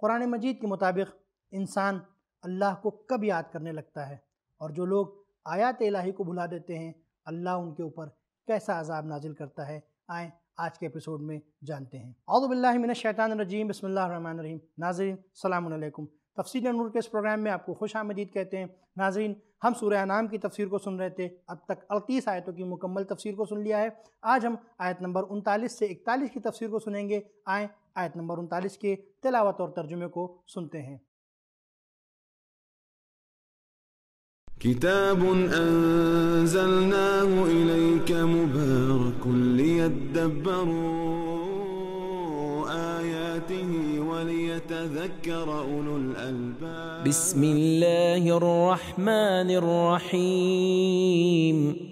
कुरान मजीद के मुताबिक इंसान अल्लाह को कब याद करने लगता है और जो लोग आयात इलाही को भुला देते हैं अल्लाह उनके ऊपर कैसा अजाब नाजिल करता है आए आज के एपिसोड में जानते हैं रजीम बसमीम नाजरीन सलामकुम तफसर नूर के इस प्रोग्राम में आपको खुश आमदीद कहते हैं नाजरीन हम सूर्य नाम की तफसीर को सुन रहे थे अब तक अड़तीस आयतों की मुकम्मल तफसीर को सुन लिया है आज हम आयत नंबर उनतालीस से इकतालीस की तफसीर को सुनेंगे आएँ آیت نمبر 49 کے تلاوت اور ترجمے کو سنتے ہیں كتاب أنزلناه إليك مبارك ليدبروا آياته وليتذكر أولو الألباب بسم الله الرحمن الرحيم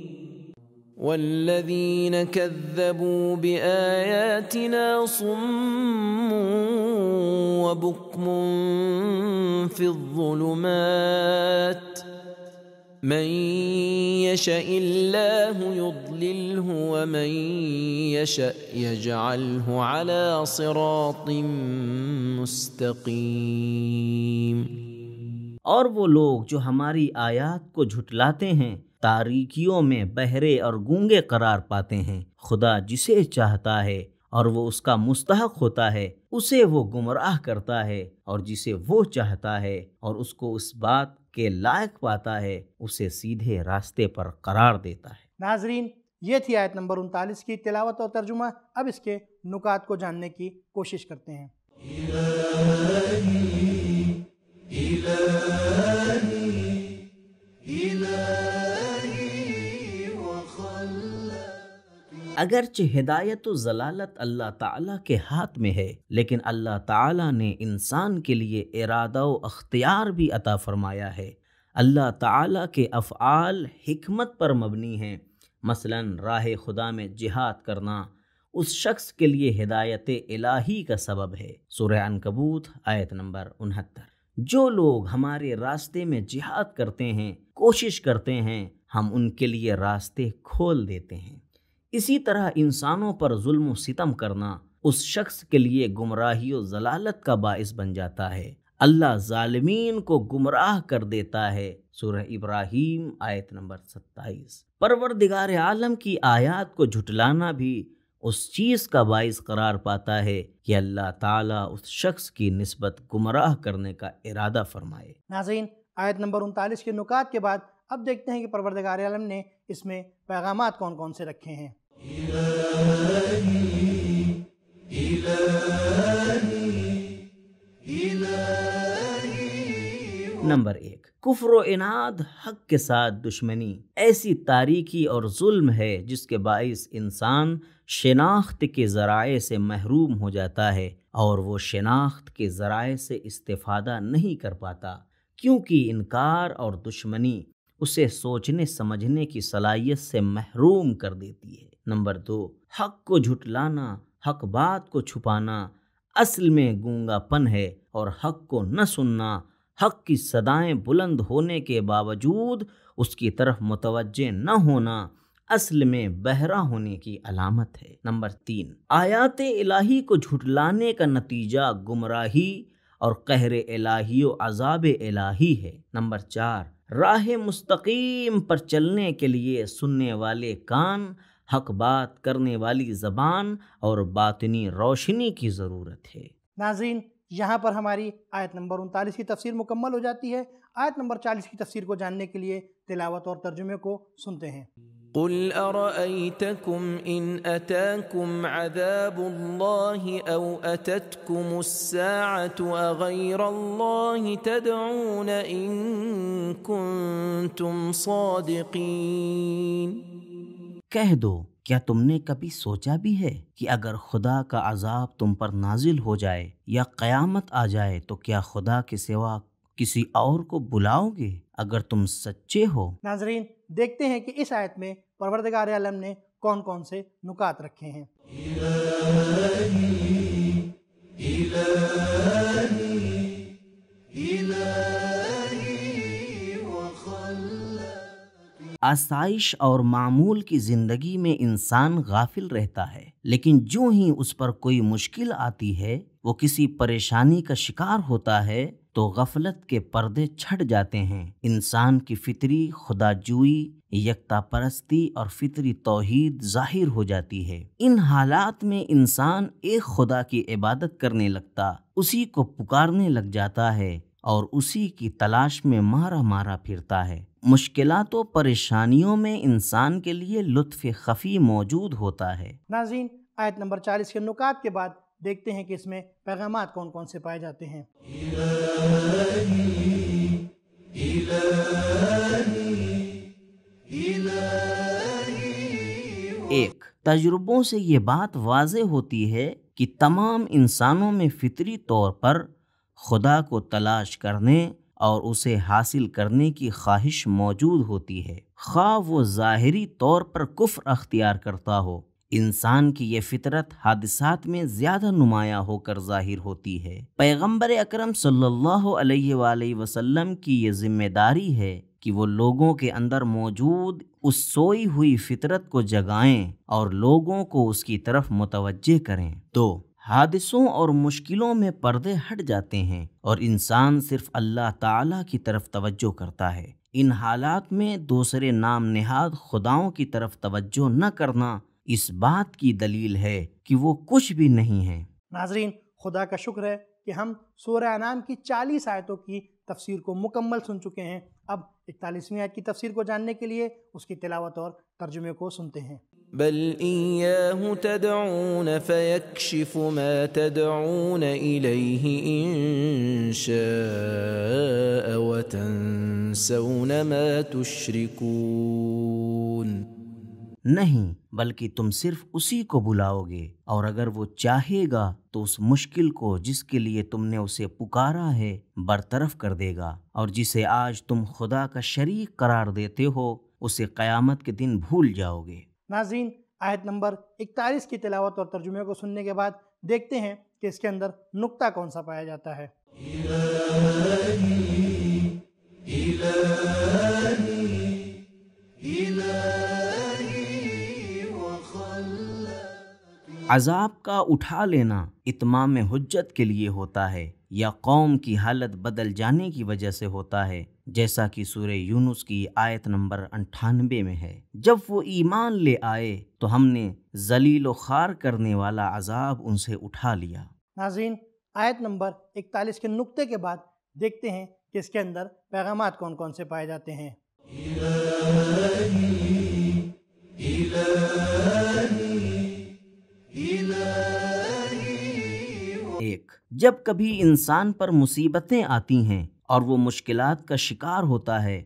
والذين كذبوا باياتنا صم وبكم في الظلمات من يشاء الله يضلله ومن يشاء يجعله على صراط مستقيم اور وہ لوگ جو ہماری آیات کو جھٹلاتے ہیں तारीकियों में बहरे और गूंगे करार पाते हैं खुदा जिसे चाहता है और वो उसका मुस्तक होता है उसे वो गुमराह करता है और जिसे वो चाहता है और उसको उस बात के लायक पाता है उसे सीधे रास्ते पर करार देता है नाजरीन ये थी आयत नंबर उनतालीस की तिलावत और तर्जुमा अब इसके नुकात को जानने की कोशिश करते हैं इलाही, इलाही, इलाही, अगरचे हिदायत जलालत अल्लाह ताला के हाथ में है लेकिन अल्लाह ताला ने इंसान के लिए इरादा व अख्तियार भी अता फरमाया है अल्लाह ताला के अफ़ाल हमत पर मबनी हैं मसलन राह खुदा में जिहाद करना उस शख्स के लिए हिदायत इलाही का सबब है सूर्य अनकबूत आयत नंबर उनहत्तर जो लोग हमारे रास्ते में जिहाद करते हैं कोशिश करते हैं हम उनके लिए रास्ते खोल देते हैं इसी तरह इंसानों पर जुल्म सितम करना उस शख्स के लिए गुमराही और जलालत का बायस बन जाता है अल्लाह जालमीन को गुमराह कर देता है सूरह इब्राहिम आयत नंबर 27 परवरदिगार आलम की आयत को झुटलाना भी उस चीज़ का बायस करार पाता है कि अल्लाह ताला उस शख्स की नस्बत गुमराह करने का इरादा फरमाए नाजीन आयत नंबर उनतालीस के नुकात के बाद अब देखते हैं कि परवरदगार आलम ने इसमें पैगाम कौन कौन से रखे हैं नंबर एक कुफर इनाद हक के साथ दुश्मनी ऐसी तारीखी और जुल्म है जिसके बायस इंसान शिनाख्त के ज़राए से महरूम हो जाता है और वो शिनाख्त के ज़राए से इस्तेफादा नहीं कर पाता क्योंकि इनकार और दुश्मनी उसे सोचने समझने की सलाहियत से महरूम कर देती है नंबर दो हक को झुटलाना हक बात को छुपाना असल में गूंगापन है और हक को न सुनना हक की सदाएं बुलंद होने के बावजूद उसकी तरफ मुतवजे न होना असल में बहरा होने की अलामत है नंबर तीन आयात इलाही को झुटलाने का नतीजा गुमराही और कहरे इलाही व अजाब इलाही है नंबर चार राह मुस्तकीम पर चलने के लिए सुनने वाले कान हक बात करने वाली ज़बान और बातनी रोशनी की ज़रूरत है नाजीन यहाँ पर हमारी आयत नंबर उनतालीस की तफसीर मुकम्मल हो जाती है आयत नंबर चालीस की तफसीर को जानने के लिए तिलावत और तर्जुमे को सुनते हैं قل ارايتكم ان اتاكم عذاب الله او اتتكم الساعه اغير الله تدعون ان كنتم صادقين کہہ دو کیا تم نے کبھی سوچا بھی ہے کہ اگر خدا کا عذاب تم پر نازل ہو جائے یا قیامت آ جائے تو کیا خدا کے سوا किसी और को बुलाओगे अगर तुम सच्चे हो नाजरीन देखते हैं कि इस आयत में परवरदगार आलम ने कौन कौन से नुकात रखे हैं आसाइश और मामूल की जिंदगी में इंसान गाफिल रहता है लेकिन जो ही उस पर कोई मुश्किल आती है वो किसी परेशानी का शिकार होता है तो गफलत के पर्दे छट जाते हैं इंसान की फितरी खुदाजुई यकता परस्ती और फितरी तोहद जाहिर हो जाती है इन हालात में इंसान एक खुदा की इबादत करने लगता उसी को पुकारने लग जाता है और उसी की तलाश में मारा मारा फिरता है मुश्किल परेशानियों में इंसान के लिए लुत्फ खफी मौजूद होता है नाजीन आयत नंबर चालीस के नुकात के बाद देखते हैं कि इसमें पैगाम कौन कौन से पाए जाते हैं एक तजुर्बों से ये बात वाज होती है कि तमाम इंसानों में फितरी तौर पर खुदा को तलाश करने और उसे हासिल करने की ख्वाहिश मौजूद होती है खा वो ज़ाहरी तौर पर कुफ्र अख्तियार करता हो इंसान की ये फितरत हादसात में ज़्यादा नुमाया होकर जाहिर होती है पैगम्बर अक्रम सल्लल्लाहु वसल्लम की ये जिम्मेदारी है कि वो लोगों के अंदर मौजूद उस सोई हुई फितरत को जगाएं और लोगों को उसकी तरफ मुतवजह करें तो, हादसों और मुश्किलों में पर्दे हट जाते हैं और इंसान सिर्फ अल्लाह ताला की तरफ तवज्जो करता है इन हालात में दूसरे नाम नहाद खुदाओं की तरफ तवज्जो न करना इस बात की दलील है कि वो कुछ भी नहीं है नाजरीन खुदा का शुक्र है कि हम सूर्य नाम की चालीस आयतों की तफसीर को मुकम्मल सुन चुके हैं अब इकतालीसवीं आयत की तफसीर को जानने के लिए उसकी तिलावत और तर्जुमे को सुनते हैं بل إياه تدعون فيكشف ما تدعون إليه إن شاء وتنسون ما تشركون नहीं बल्कि तुम सिर्फ उसी को बुलाओगे और अगर वो चाहेगा तो उस मुश्किल को जिसके लिए तुमने उसे पुकारा है बरतरफ कर देगा और जिसे आज तुम खुदा का शरीक करार देते हो उसे क़यामत के दिन भूल जाओगे नाजीन आयत नंबर इकतालीस की तिलावत और तर्जुमे को सुनने के बाद देखते हैं कि इसके अंदर नुक्ता कौन सा पाया जाता है इलाही, इलाही। अजाब का उठा लेना इतमाम हजत के लिए होता है या कौम की हालत बदल जाने की वजह से होता है जैसा कि सूर्य यूनुस की आयत नंबर अंठानबे में है जब वो ईमान ले आए तो हमने जलील खार करने वाला अजाब उनसे उठा लिया नाजीन आयत नंबर इकतालीस के नुक्ते के बाद देखते हैं कि इसके अंदर पैगाम कौन कौन से पाए जाते हैं जब कभी इंसान पर मुसीबतें आती हैं और वो मुश्किलात का शिकार होता है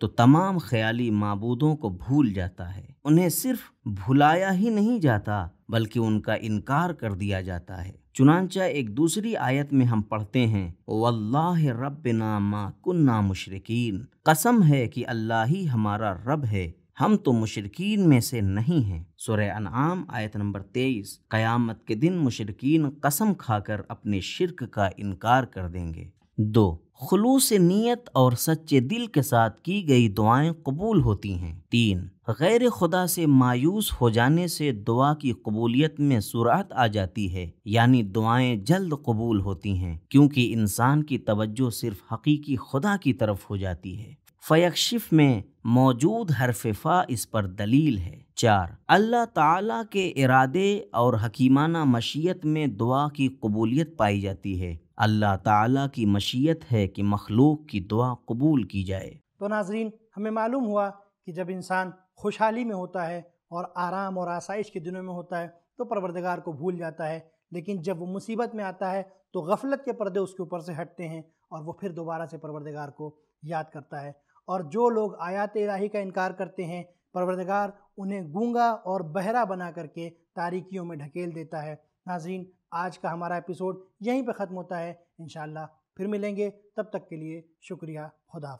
तो तमाम ख्याली मबूदों को भूल जाता है उन्हें सिर्फ भुलाया ही नहीं जाता बल्कि उनका इनकार कर दिया जाता है चुनाचा एक दूसरी आयत में हम पढ़ते हैं वल्लाह रब मा कुन्ना मुशरकिन कसम है कि अल्लाह ही हमारा रब है हम तो मुशरकिन में से नहीं हैं सुरह अनाम आयत नंबर तेईस क़यामत के दिन मुशरकिन कसम खाकर अपने शिरक का इनकार कर देंगे दो खलूस नीयत और सच्चे दिल के साथ की गई दुआएं कबूल होती हैं तीन गैर खुदा से मायूस हो जाने से दुआ की कबूलियत में सुरात आ जाती है यानी दुआएं जल्द कबूल होती हैं क्योंकि इंसान की तवज्जो सिर्फ हकीकी खुदा की तरफ हो जाती है फ़यकशिफ में मौजूद हरफफा इस पर दलील है चार अल्लाह ताला के इरादे और हकीमाना मशीयत में दुआ की कबूलियत पाई जाती है अल्लाह ताला की मशीयत है कि मखलूक की दुआ कबूल की जाए तो नाजरीन हमें मालूम हुआ कि जब इंसान खुशहाली में होता है और आराम और आसाइश के दिनों में होता है तो परवरदगार को भूल जाता है लेकिन जब वो मुसीबत में आता है तो गफलत के पर्दे उसके ऊपर से हटते हैं और वो फिर दोबारा से परवरदगार को याद करता है और जो लोग आयात इलाही का इनकार करते हैं परवरदगार उन्हें गूंगा और बहरा बना करके तारीकियों में ढकेल देता है नाजीन आज का हमारा एपिसोड यहीं पर ख़त्म होता है इन फिर मिलेंगे तब तक के लिए शुक्रिया खुदा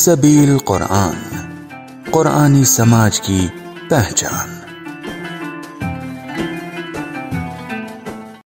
सबील कुरान कुरानी समाज की पहचान